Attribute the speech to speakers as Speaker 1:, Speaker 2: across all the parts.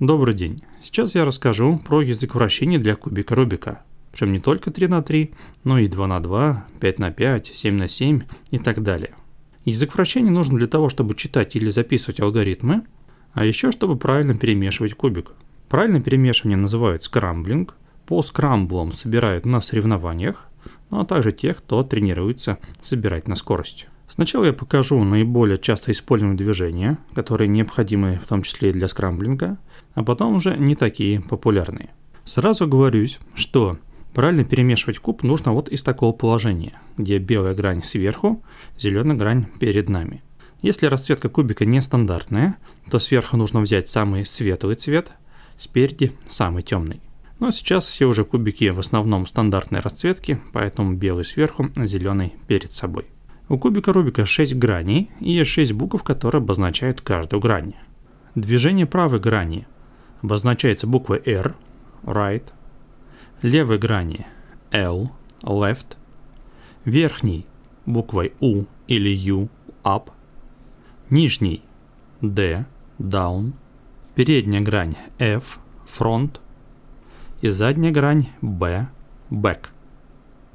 Speaker 1: Добрый день! Сейчас я расскажу про язык вращения для кубика Рубика. Причем не только 3 на 3, но и 2 на 2, 5 на 5, 7 на 7 и так далее. Язык вращения нужен для того, чтобы читать или записывать алгоритмы, а еще чтобы правильно перемешивать кубик. Правильное перемешивание называют скрамблинг. По скрамблам собирают на соревнованиях, ну а также тех, кто тренируется собирать на скорость. Сначала я покажу наиболее часто используемые движения, которые необходимы в том числе и для скрамблинга – а потом уже не такие популярные. Сразу говорюсь, что правильно перемешивать куб нужно вот из такого положения, где белая грань сверху, зеленая грань перед нами. Если расцветка кубика нестандартная, то сверху нужно взять самый светлый цвет, спереди самый темный. Но ну, а сейчас все уже кубики в основном стандартной расцветки, поэтому белый сверху, а зеленый перед собой. У кубика Рубика 6 граней и 6 букв, которые обозначают каждую грань. Движение правой грани обозначается буквой R, right, левой грани L, left, верхней буквой U или U, up, нижней D, down, передняя грань F, front, и задняя грань B, back.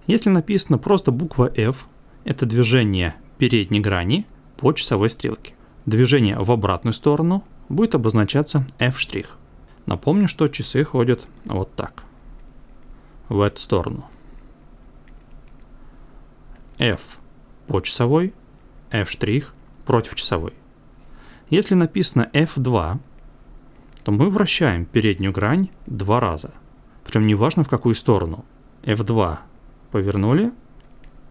Speaker 1: Если написано просто буква F, это движение передней грани по часовой стрелке. Движение в обратную сторону будет обозначаться F'. штрих. Напомню, что часы ходят вот так. В эту сторону. F по часовой, F' штрих против часовой. Если написано F2, то мы вращаем переднюю грань два раза. Причем неважно в какую сторону. F2 повернули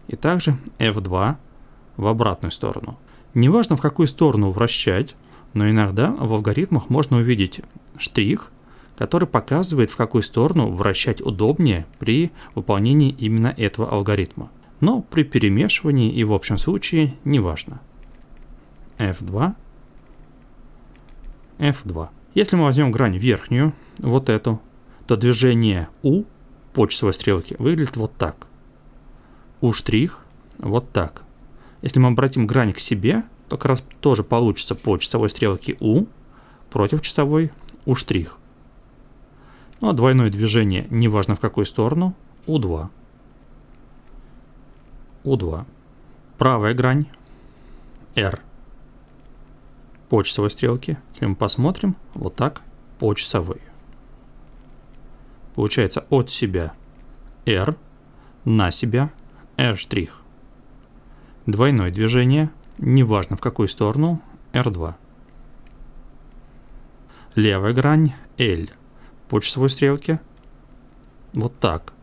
Speaker 1: и также F2 в обратную сторону. Неважно в какую сторону вращать, но иногда в алгоритмах можно увидеть штрих, который показывает, в какую сторону вращать удобнее при выполнении именно этого алгоритма. Но при перемешивании и в общем случае не важно. F2, F2. Если мы возьмем грань верхнюю, вот эту, то движение U по часовой стрелке выглядит вот так. U' вот так. Если мы обратим грань к себе, как раз тоже получится по часовой стрелке U против часовой U'. Ну а двойное движение, неважно в какую сторону, U2. U2. Правая грань R по часовой стрелке. Если мы посмотрим, вот так по часовой. Получается от себя R на себя R'. Двойное движение – неважно в какую сторону, R2. Левая грань L по часовой стрелке. Вот так.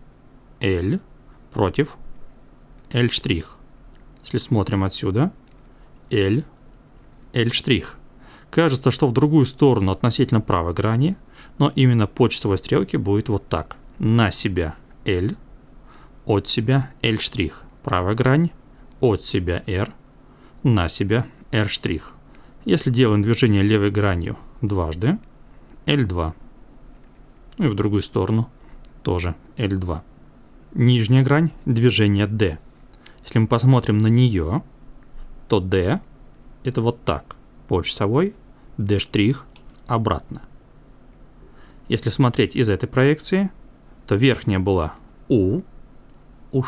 Speaker 1: L против L'. штрих Если смотрим отсюда, L, L'. штрих Кажется, что в другую сторону относительно правой грани, но именно по часовой стрелке будет вот так. На себя L, от себя L'. штрих Правая грань, от себя R, на себя R', если делаем движение левой гранью дважды, L2. и в другую сторону тоже L2. Нижняя грань движение D. Если мы посмотрим на нее, то D это вот так, по часовой, D' обратно. Если смотреть из этой проекции, то верхняя была U, U',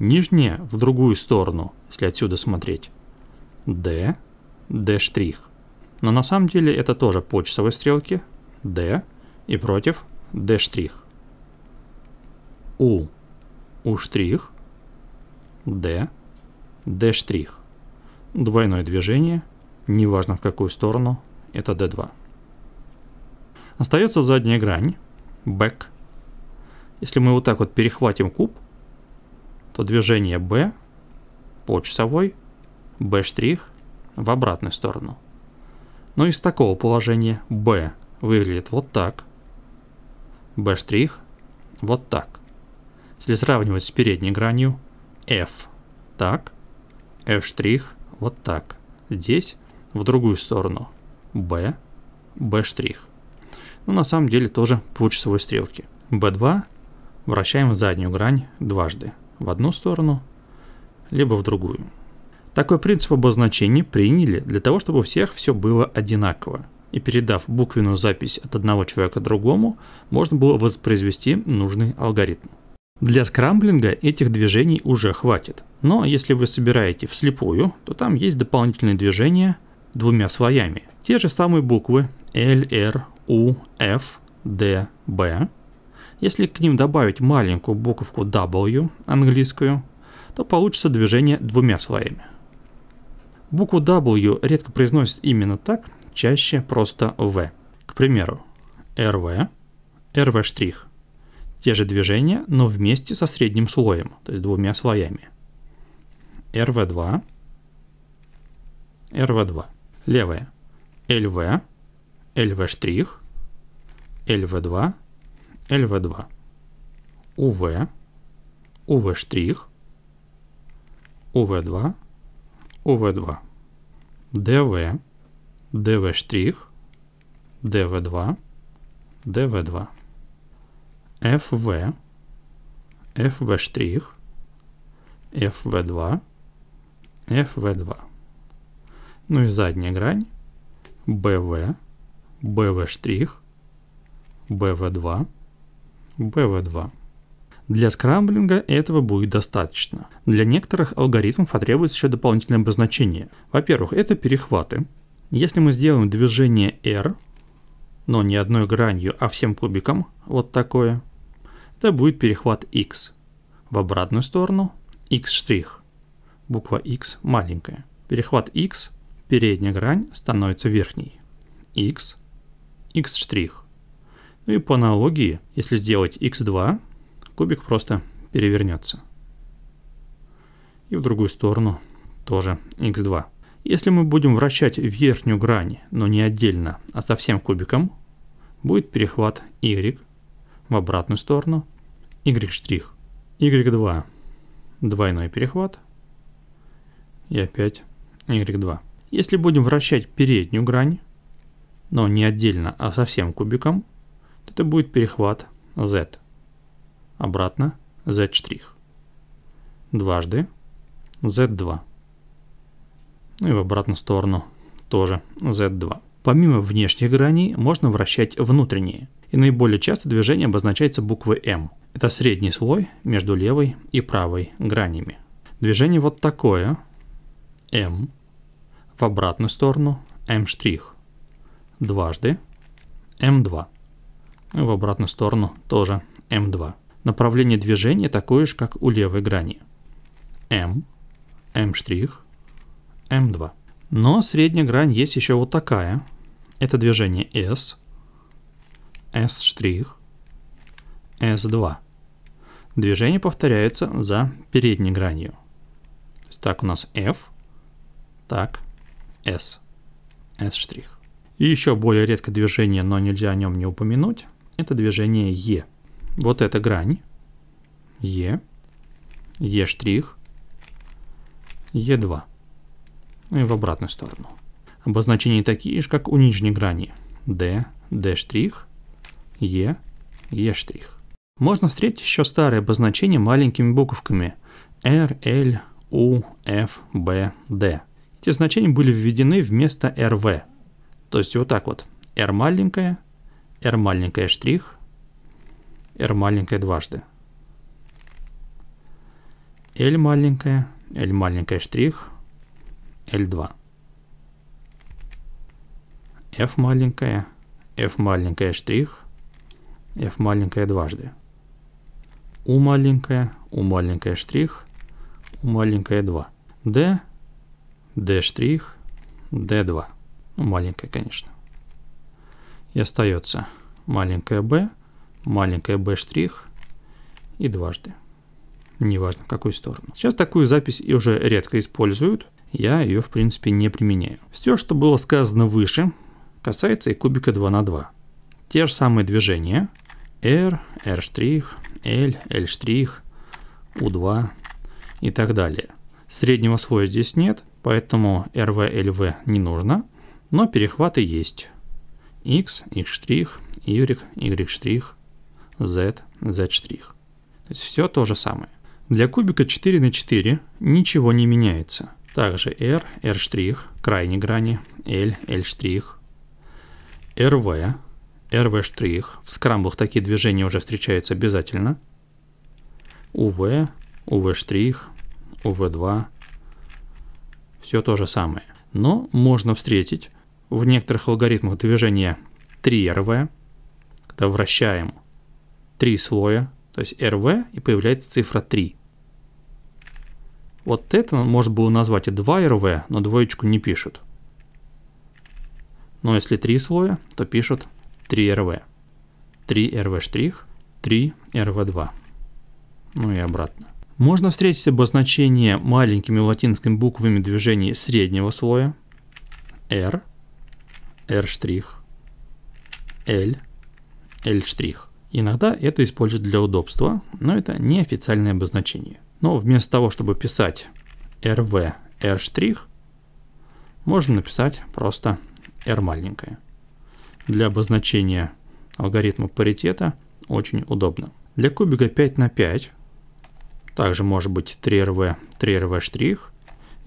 Speaker 1: нижняя в другую сторону – если отсюда смотреть. D, D'. Но на самом деле это тоже по часовой стрелке D и против D'. U, U', D, D'. Двойное движение, неважно в какую сторону, это D2. Остается задняя грань, back. Если мы вот так вот перехватим куб, то движение B по часовой, B' в обратную сторону. Но из такого положения B выглядит вот так, B' вот так. Если сравнивать с передней гранью, F так, F' штрих вот так. Здесь в другую сторону B, B'. Ну, на самом деле тоже по часовой стрелке. B2 вращаем заднюю грань дважды в одну сторону либо в другую. Такой принцип обозначений приняли для того, чтобы у всех все было одинаково. И передав буквенную запись от одного человека другому, можно было воспроизвести нужный алгоритм. Для скрамблинга этих движений уже хватит. Но если вы собираете вслепую, то там есть дополнительные движения двумя слоями. Те же самые буквы L, R, U, F, D, B. Если к ним добавить маленькую буковку W английскую – то получится движение двумя слоями. Букву W редко произносят именно так, чаще просто V. К примеру, RV, RV'. штрих. Те же движения, но вместе со средним слоем, то есть двумя слоями. RV2, RV2. Левая LV, LV', штрих, LV2, LV2. UV, UV', УВ 2 УВ 2 ДВ, ДВ', штрих, ДВ2, ДВ2, ФВ, ФВ', штрих, ФВ2, ФВ2. Ну и задняя грань БВ, БВ', штрих, БВ2, БВ2. Для скрамблинга этого будет достаточно. Для некоторых алгоритмов потребуется еще дополнительное обозначение. Во-первых, это перехваты. Если мы сделаем движение R, но не одной гранью, а всем кубиком, вот такое, это будет перехват X. В обратную сторону X'. штрих. Буква X маленькая. Перехват X, передняя грань становится верхней. X, X'. Ну и по аналогии, если сделать X2, кубик просто перевернется. И в другую сторону тоже x2. Если мы будем вращать верхнюю грань, но не отдельно, а совсем кубиком, будет перехват y в обратную сторону y'. y2 двойной перехват и опять y2. Если будем вращать переднюю грань, но не отдельно, а совсем кубиком, то это будет перехват z обратно z', дважды z2. Ну и в обратную сторону тоже z2. Помимо внешних граней можно вращать внутренние. И наиболее часто движение обозначается буквой m. Это средний слой между левой и правой гранями. Движение вот такое. m в обратную сторону m' дважды m2. Ну и в обратную сторону тоже m2 направление движения такое же, как у левой грани. М, М', М2. Но средняя грань есть еще вот такая. Это движение S, S', S2. Движение повторяется за передней гранью. Так у нас F, так S, S'. И еще более редкое движение, но нельзя о нем не упомянуть, это движение E вот эта грань, Е, Е штрих, Е2. И в обратную сторону. Обозначения такие же, как у нижней грани. D, D штрих, E, E штрих. Можно встретить еще старые обозначения маленькими буковками R, L, U, F, B, D. Эти значения были введены вместо RV. То есть вот так вот. R маленькая, R маленькая штрих, r маленькое дважды. L маленькая, L маленькая штрих, L2. F маленькая, F маленькая штрих, F маленькая дважды. U маленькая, U маленькая штрих, U маленькая 2. D, D штрих, D2. Ну, маленькое, конечно. И остается маленькая b, маленькая b' штрих и дважды. Неважно, в какую сторону. Сейчас такую запись и уже редко используют. Я ее, в принципе, не применяю. Все, что было сказано выше, касается и кубика 2 на 2. Те же самые движения. R, R', L, L', U2 и так далее. Среднего слоя здесь нет, поэтому RV, LV не нужно, но перехваты есть. X, X', Y, Y', z, z'. То есть все то же самое. Для кубика 4 на 4 ничего не меняется. Также R, R', крайней грани, L, L', RV, RV', в скрамблах такие движения уже встречаются обязательно, UV, UV', UV2, все то же самое. Но можно встретить в некоторых алгоритмах движение 3RV, когда вращаем три слоя, то есть RV, и появляется цифра 3. Вот это можно было назвать и 2RV, но двоечку не пишут. Но если три слоя, то пишут 3RV. 3RV штрих, 3RV2. Ну и обратно. Можно встретить обозначение маленькими латинскими буквами движений среднего слоя R, R', L, L'. Иногда это используют для удобства, но это неофициальное обозначение. Но вместо того, чтобы писать rv r', можно написать просто r маленькое. Для обозначения алгоритма паритета очень удобно. Для кубика 5 на 5 также может быть 3rv, 3rv',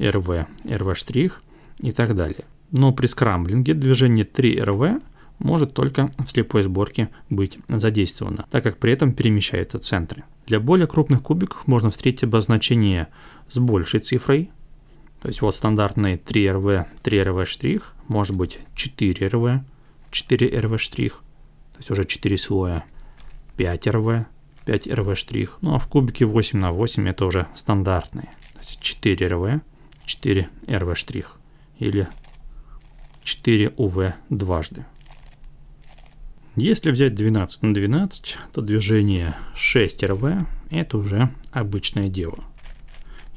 Speaker 1: rv, rv' и так далее. Но при скрамблинге движение 3rv может только в слепой сборке быть задействована, так как при этом перемещаются центры. Для более крупных кубиков можно встретить обозначение с большей цифрой, то есть вот стандартные 3RV, 3RV штрих, может быть 4RV, 4RV штрих, то есть уже 4 слоя, 5RV, 5RV штрих. Ну а в кубике 8 на 8 это уже стандартные, то есть 4RV, 4RV штрих или 4 УВ дважды. Если взять 12 на 12, то движение 6 РВ это уже обычное дело.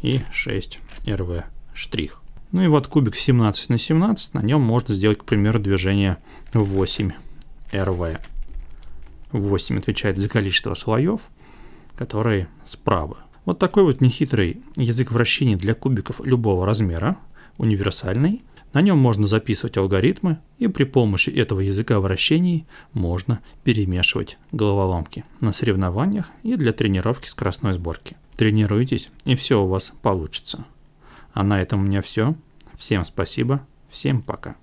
Speaker 1: И 6 РВ штрих. Ну и вот кубик 17 на 17, на нем можно сделать, к примеру, движение 8 РВ. 8 отвечает за количество слоев, которые справа. Вот такой вот нехитрый язык вращений для кубиков любого размера, универсальный. На нем можно записывать алгоритмы, и при помощи этого языка вращений можно перемешивать головоломки на соревнованиях и для тренировки скоростной сборки. Тренируйтесь, и все у вас получится. А на этом у меня все. Всем спасибо, всем пока.